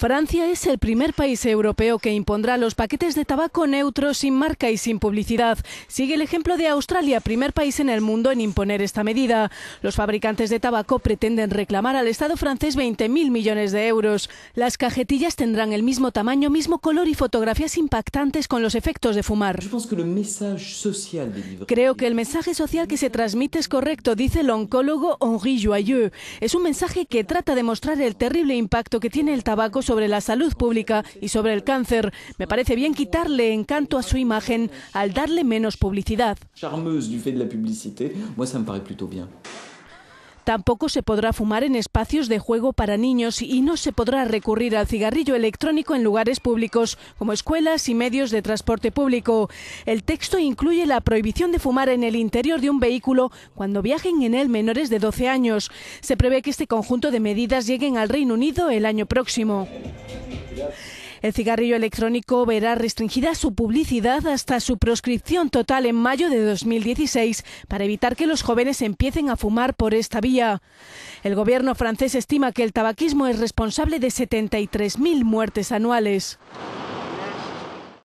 Francia es el primer país europeo que impondrá los paquetes de tabaco neutros sin marca y sin publicidad. Sigue el ejemplo de Australia, primer país en el mundo en imponer esta medida. Los fabricantes de tabaco pretenden reclamar al Estado francés 20.000 millones de euros. Las cajetillas tendrán el mismo tamaño, mismo color y fotografías impactantes con los efectos de fumar. Creo que el mensaje social que se transmite es correcto, dice el oncólogo Henri Joyeux. Es un mensaje que trata de mostrar el terrible impacto que tiene el tabaco sobre la salud pública y sobre el cáncer. Me parece bien quitarle encanto a su imagen al darle menos publicidad. de la moi ça plutôt bien. Tampoco se podrá fumar en espacios de juego para niños y no se podrá recurrir al cigarrillo electrónico en lugares públicos, como escuelas y medios de transporte público. El texto incluye la prohibición de fumar en el interior de un vehículo cuando viajen en él menores de 12 años. Se prevé que este conjunto de medidas lleguen al Reino Unido el año próximo. El cigarrillo electrónico verá restringida su publicidad hasta su proscripción total en mayo de 2016 para evitar que los jóvenes empiecen a fumar por esta vía. El gobierno francés estima que el tabaquismo es responsable de 73.000 muertes anuales.